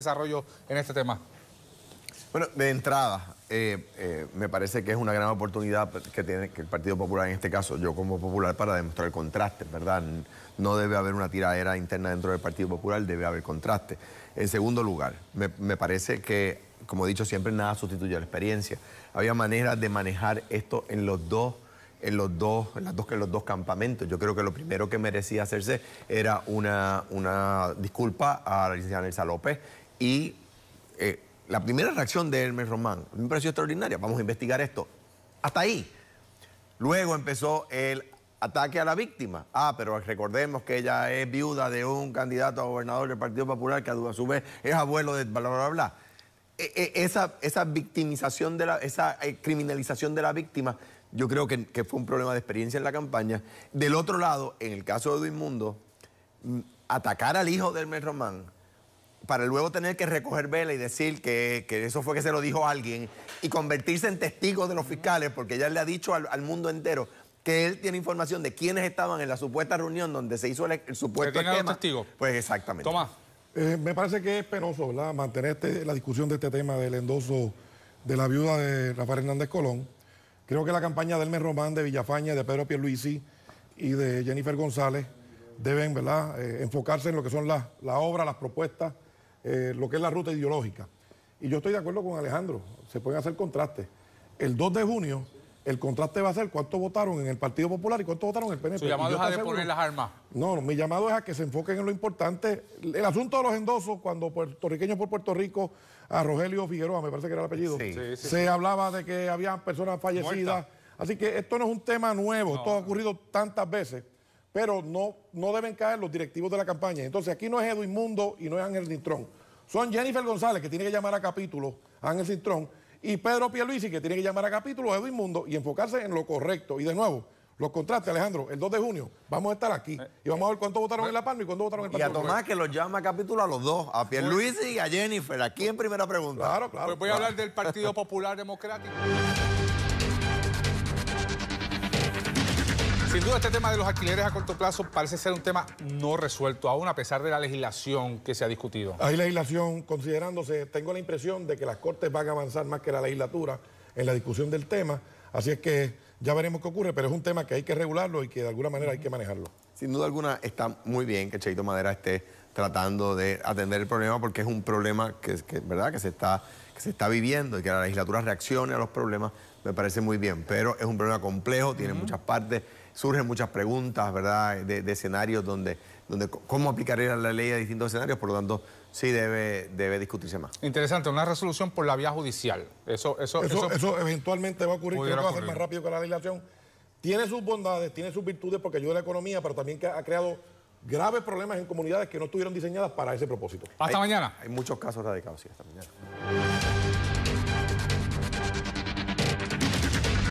desarrollo en este tema? Bueno, de entrada, eh, eh, me parece que es una gran oportunidad que tiene el Partido Popular en este caso, yo como popular, para demostrar el contraste, ¿verdad? No debe haber una tiradera interna dentro del Partido Popular, debe haber contraste. En segundo lugar, me, parece que, como he dicho siempre, nada sustituye a la experiencia. Había maneras de manejar esto en los dos en los dos, las dos, los dos campamentos. Yo creo que lo primero que merecía hacerse era una, una disculpa a la licenciada Nelsa López y eh, la primera reacción de Hermes Román me pareció extraordinaria. Vamos a investigar esto. Hasta ahí. Luego empezó el ataque a la víctima. Ah, pero recordemos que ella es viuda de un candidato a gobernador del Partido Popular que a su vez es abuelo de bla, bla, bla. E, e, esa, esa victimización, de la, esa eh, criminalización de la víctima, yo creo que, fue un problema de experiencia en la campaña. Del otro lado, en el caso de Edwin Mundo, mm, atacar al hijo de Hermes Román para luego tener que recoger vela y decir que, eso fue que se lo dijo alguien y convertirse en testigo de los fiscales, porque ya le ha dicho al, mundo entero que él tiene información de quiénes estaban en la supuesta reunión donde se hizo el, supuesto esquema. Testigo? Pues exactamente. Tomás. Eh, me parece que es penoso ¿verdad? mantener este, la discusión de este tema del endoso de la viuda de Rafael Hernández Colón. Creo que la campaña de Elmer Román, de Villafaña, de Pedro Pierluisi y de Jennifer González deben ¿verdad? Eh, enfocarse en lo que son las obras, las propuestas eh, lo que es la ruta ideológica. Y yo estoy de acuerdo con Alejandro, se pueden hacer contrastes. El 2 de junio, el contraste va a ser cuántos votaron en el Partido Popular y cuántos votaron en el PNP. Su llamado es a deponer las armas. No, mi llamado es a que se enfoquen en lo importante. El asunto de los endosos, cuando puertorriqueños por Puerto Rico, a Rogelio Figueroa, me parece que era el apellido, se hablaba de que había personas fallecidas. Así que esto no es un tema nuevo, esto ha ocurrido tantas veces pero no, no deben caer los directivos de la campaña. Entonces aquí no es Edwin Mundo y no es Ángel Cintrón. Son Jennifer González, que tiene que llamar a capítulo a Ángel Cintrón, y Pedro Pierluisi, que tiene que llamar a capítulo a Edwin Mundo y enfocarse en lo correcto. Y de nuevo, los contrastes, Alejandro, el 2 de junio vamos a estar aquí eh, y vamos a ver cuánto votaron eh, en La Palma y cuánto votaron en el Y a Tomás que los llama a capítulo a los dos, a Pierluisi y a Jennifer, aquí en primera pregunta. Claro, claro. Pues voy a hablar del Partido Popular Democrático. Sin duda, este tema de los alquileres a corto plazo parece ser un tema no resuelto aún, a pesar de la legislación que se ha discutido. Hay legislación considerándose, tengo la impresión de que las cortes van a avanzar más que la legislatura en la discusión del tema, así es que ya veremos qué ocurre, pero es un tema que hay que regularlo y que de alguna manera hay que manejarlo. Sin duda alguna está muy bien que Cheito Madera esté tratando de atender el problema porque es un problema que, ¿verdad? que, se, está, que se está viviendo y que la legislatura reaccione a los problemas me parece muy bien, pero es un problema complejo, tiene muchas partes, surgen muchas preguntas, ¿verdad?, de, escenarios donde, donde cómo aplicaría la ley a distintos escenarios, por lo tanto, sí debe, debe discutirse más. Interesante, una resolución por la vía judicial. Eso, eso, eso, eventualmente va a ocurrir, que va a ser más rápido que la legislación. Tiene sus bondades, tiene sus virtudes porque ayuda a la economía, pero también que ha creado graves problemas en comunidades que no estuvieron diseñadas para ese propósito. Hasta mañana. Hay muchos casos de sí, hasta mañana.